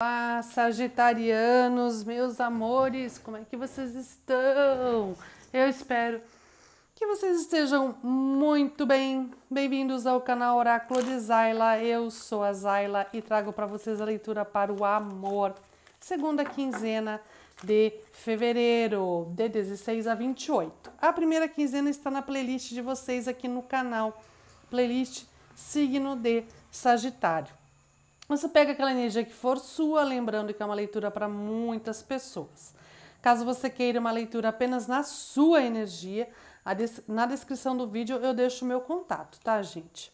Olá, Sagitarianos, meus amores, como é que vocês estão? Eu espero que vocês estejam muito bem. Bem-vindos ao canal Oráculo de Zaila. Eu sou a Zaila e trago para vocês a leitura para o amor, segunda quinzena de fevereiro, de 16 a 28. A primeira quinzena está na playlist de vocês aqui no canal, playlist Signo de Sagitário. Você pega aquela energia que for sua, lembrando que é uma leitura para muitas pessoas. Caso você queira uma leitura apenas na sua energia, na descrição do vídeo eu deixo o meu contato, tá, gente?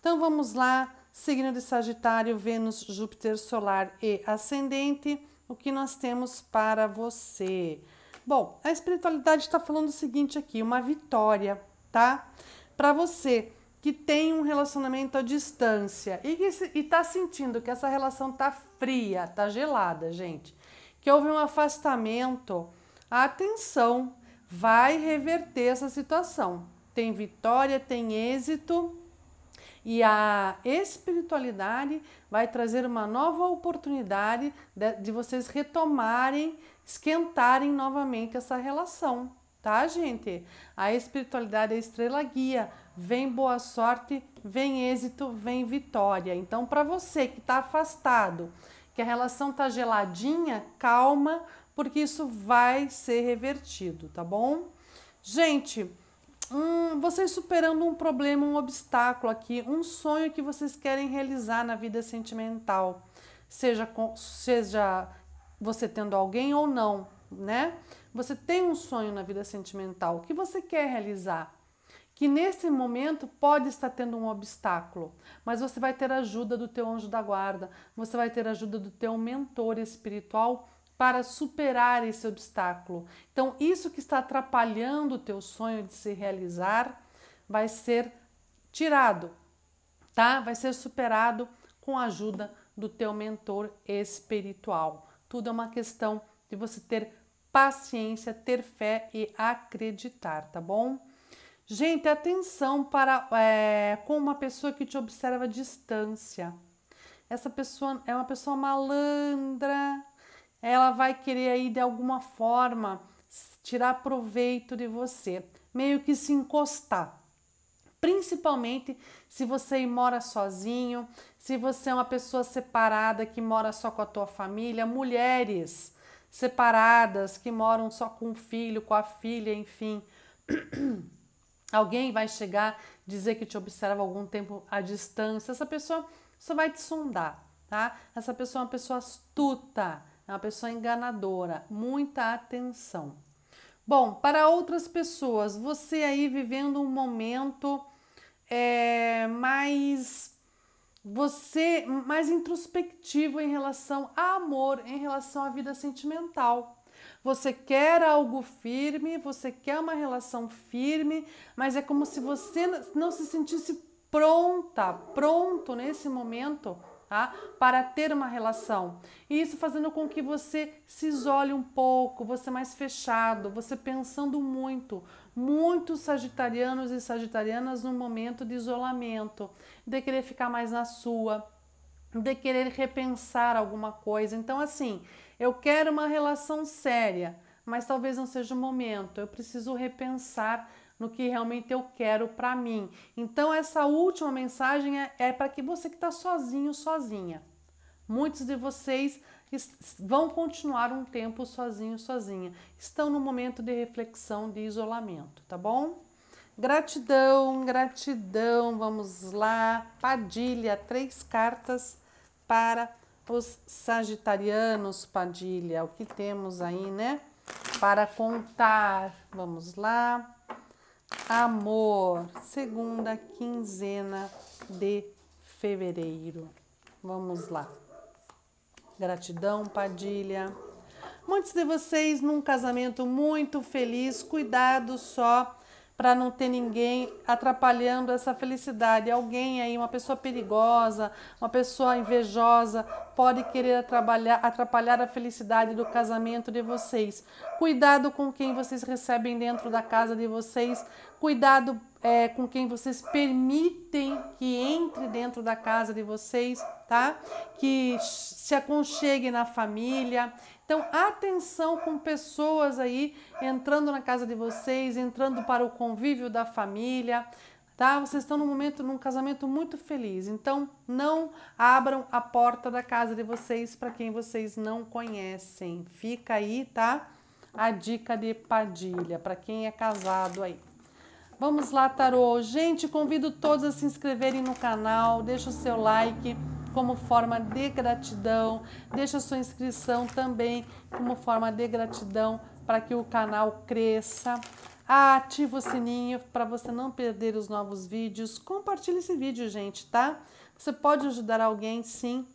Então vamos lá, signo de Sagitário, Vênus, Júpiter, Solar e Ascendente, o que nós temos para você? Bom, a espiritualidade está falando o seguinte aqui, uma vitória, tá? Para você, que tem um relacionamento à distância e está sentindo que essa relação tá fria, tá gelada, gente, que houve um afastamento, atenção, vai reverter essa situação. Tem vitória, tem êxito e a espiritualidade vai trazer uma nova oportunidade de, de vocês retomarem, esquentarem novamente essa relação tá, gente? A espiritualidade é a estrela guia. Vem boa sorte, vem êxito, vem vitória. Então, para você que está afastado, que a relação tá geladinha, calma, porque isso vai ser revertido, tá bom? Gente, hum, vocês superando um problema, um obstáculo aqui, um sonho que vocês querem realizar na vida sentimental, seja, seja você tendo alguém ou não, né? Você tem um sonho na vida sentimental que você quer realizar, que nesse momento pode estar tendo um obstáculo, mas você vai ter a ajuda do teu anjo da guarda, você vai ter a ajuda do teu mentor espiritual para superar esse obstáculo. Então, isso que está atrapalhando o teu sonho de se realizar vai ser tirado, tá? Vai ser superado com a ajuda do teu mentor espiritual. Tudo é uma questão de você ter paciência, ter fé e acreditar, tá bom? Gente, atenção para é, com uma pessoa que te observa à distância. Essa pessoa é uma pessoa malandra. Ela vai querer aí de alguma forma tirar proveito de você, meio que se encostar. Principalmente se você mora sozinho, se você é uma pessoa separada que mora só com a tua família, mulheres separadas, que moram só com o filho, com a filha, enfim. Alguém vai chegar, dizer que te observa algum tempo à distância. Essa pessoa só vai te sondar, tá? Essa pessoa é uma pessoa astuta, é uma pessoa enganadora. Muita atenção. Bom, para outras pessoas, você aí vivendo um momento é, mais você mais introspectivo em relação a amor, em relação à vida sentimental. Você quer algo firme, você quer uma relação firme, mas é como se você não se sentisse pronta, pronto nesse momento tá? Para ter uma relação. E isso fazendo com que você se isole um pouco, você mais fechado, você pensando muito. Muitos sagitarianos e sagitarianas no momento de isolamento, de querer ficar mais na sua, de querer repensar alguma coisa. Então, assim, eu quero uma relação séria, mas talvez não seja o momento. Eu preciso repensar no que realmente eu quero para mim. Então, essa última mensagem é, é para que você que está sozinho, sozinha. Muitos de vocês vão continuar um tempo sozinho, sozinha. Estão no momento de reflexão, de isolamento, tá bom? Gratidão, gratidão. Vamos lá. Padilha, três cartas para os sagitarianos, Padilha. O que temos aí, né? Para contar. Vamos lá. Amor, segunda quinzena de fevereiro. Vamos lá. Gratidão, Padilha. Muitos de vocês num casamento muito feliz, cuidado só para não ter ninguém atrapalhando essa felicidade. Alguém aí, uma pessoa perigosa, uma pessoa invejosa, pode querer atrapalhar, atrapalhar a felicidade do casamento de vocês. Cuidado com quem vocês recebem dentro da casa de vocês, cuidado é, com quem vocês permitem que entre dentro da casa de vocês, tá? Que se aconchegue na família. Então, atenção com pessoas aí entrando na casa de vocês, entrando para o convívio da família, tá? Vocês estão num momento, num casamento muito feliz. Então, não abram a porta da casa de vocês para quem vocês não conhecem. Fica aí, tá? A dica de Padilha para quem é casado aí. Vamos lá, tarô. Gente, convido todos a se inscreverem no canal, deixa o seu like como forma de gratidão, deixa a sua inscrição também como forma de gratidão para que o canal cresça. Ativa o sininho para você não perder os novos vídeos. Compartilhe esse vídeo, gente, tá? Você pode ajudar alguém, sim.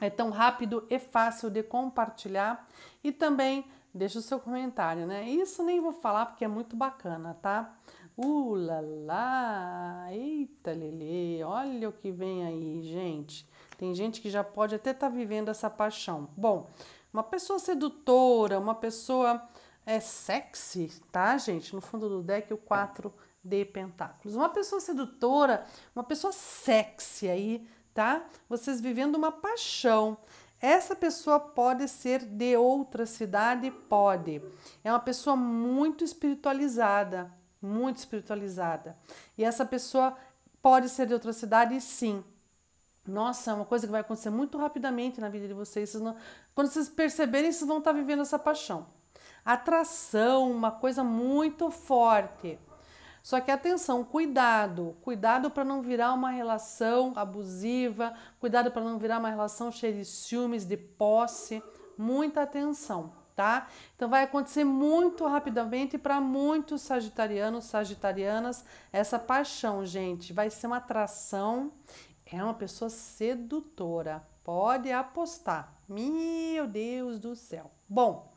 É tão rápido e fácil de compartilhar. E também deixa o seu comentário, né? Isso nem vou falar porque é muito bacana, tá? Ula lá, eita, Lele, olha o que vem aí, gente. Tem gente que já pode até estar tá vivendo essa paixão. Bom, uma pessoa sedutora, uma pessoa é sexy, tá, gente? No fundo do deck, o 4 de pentáculos. Uma pessoa sedutora, uma pessoa sexy aí, tá? Vocês vivendo uma paixão. Essa pessoa pode ser de outra cidade? Pode. É uma pessoa muito espiritualizada, muito espiritualizada. E essa pessoa pode ser de outra cidade, sim. Nossa, é uma coisa que vai acontecer muito rapidamente na vida de vocês. vocês não... Quando vocês perceberem, vocês vão estar vivendo essa paixão. Atração, uma coisa muito forte. Só que atenção, cuidado, cuidado para não virar uma relação abusiva, cuidado para não virar uma relação cheia de ciúmes, de posse, muita atenção tá? Então vai acontecer muito rapidamente para muitos sagitarianos, sagitarianas, essa paixão, gente, vai ser uma atração, é uma pessoa sedutora, pode apostar. Meu Deus do céu. Bom,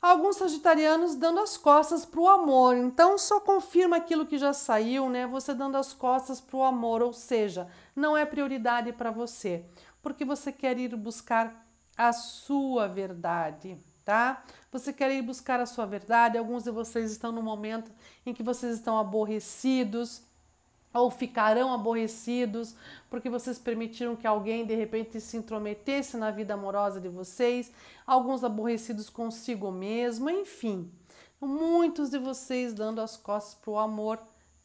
alguns sagitarianos dando as costas para o amor. Então só confirma aquilo que já saiu, né? Você dando as costas para o amor, ou seja, não é prioridade para você, porque você quer ir buscar a sua verdade, tá? Você quer ir buscar a sua verdade. Alguns de vocês estão no momento em que vocês estão aborrecidos ou ficarão aborrecidos porque vocês permitiram que alguém de repente se intrometesse na vida amorosa de vocês, alguns aborrecidos consigo mesmo, enfim. Muitos de vocês dando as costas para o amor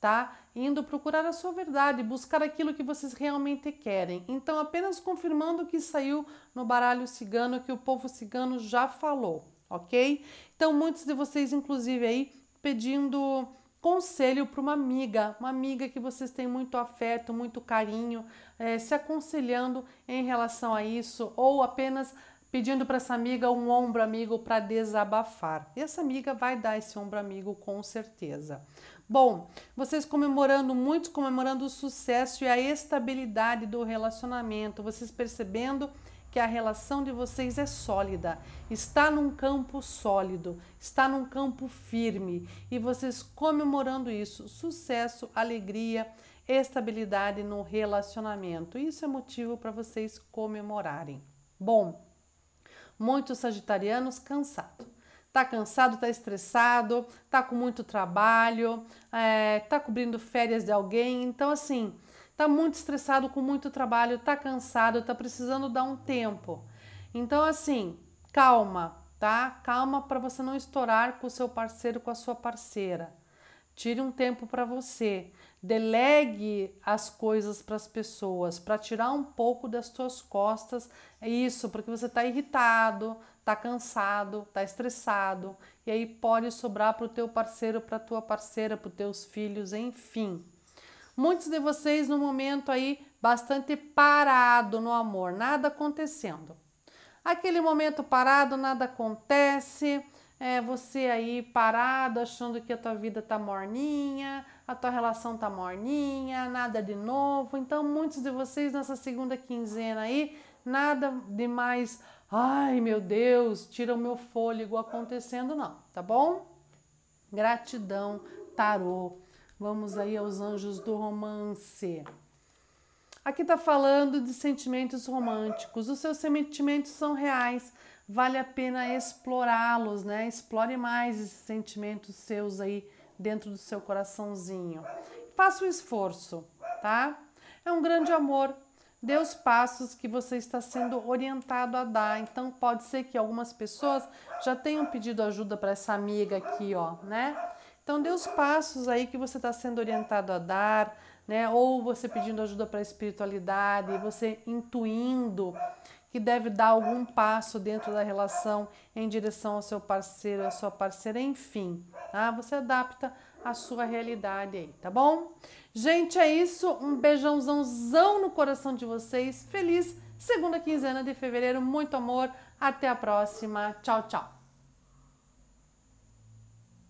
tá? Indo procurar a sua verdade, buscar aquilo que vocês realmente querem. Então, apenas confirmando o que saiu no baralho cigano, que o povo cigano já falou, ok? Então, muitos de vocês, inclusive, aí pedindo conselho para uma amiga, uma amiga que vocês têm muito afeto, muito carinho, é, se aconselhando em relação a isso, ou apenas pedindo para essa amiga um ombro amigo para desabafar. E essa amiga vai dar esse ombro amigo com certeza. Bom, vocês comemorando, muitos comemorando o sucesso e a estabilidade do relacionamento, vocês percebendo que a relação de vocês é sólida, está num campo sólido, está num campo firme e vocês comemorando isso, sucesso, alegria, estabilidade no relacionamento. Isso é motivo para vocês comemorarem. Bom, muitos sagitarianos cansados Tá cansado, tá estressado, tá com muito trabalho, é, tá cobrindo férias de alguém. Então, assim, tá muito estressado, com muito trabalho, tá cansado, tá precisando dar um tempo. Então, assim, calma, tá? Calma para você não estourar com o seu parceiro, com a sua parceira. Tire um tempo para você. Delegue as coisas para as pessoas, para tirar um pouco das suas costas. É isso, porque você está irritado, tá cansado, tá estressado, e aí pode sobrar para o teu parceiro, para tua parceira, para os teus filhos, enfim. Muitos de vocês no momento aí bastante parado no amor, nada acontecendo. Aquele momento parado, nada acontece, é, você aí parado, achando que a tua vida tá morninha, a tua relação tá morninha, nada de novo. Então, muitos de vocês nessa segunda quinzena aí Nada de mais ai meu Deus, tira o meu fôlego acontecendo, não, tá bom? Gratidão, tarô. Vamos aí aos anjos do romance. Aqui tá falando de sentimentos românticos. Os seus sentimentos são reais, vale a pena explorá-los, né? Explore mais esses sentimentos seus aí dentro do seu coraçãozinho Faça um esforço, tá? É um grande amor, Dê os passos que você está sendo orientado a dar. Então, pode ser que algumas pessoas já tenham pedido ajuda para essa amiga aqui, ó, né? Então, dê os passos aí que você está sendo orientado a dar, né? Ou você pedindo ajuda para a espiritualidade, você intuindo que deve dar algum passo dentro da relação em direção ao seu parceiro, à sua parceira, enfim. Tá? Você adapta a sua realidade aí, tá bom? Gente, é isso. Um beijãozãozão no coração de vocês. Feliz segunda quinzena de fevereiro. Muito amor. Até a próxima. Tchau, tchau.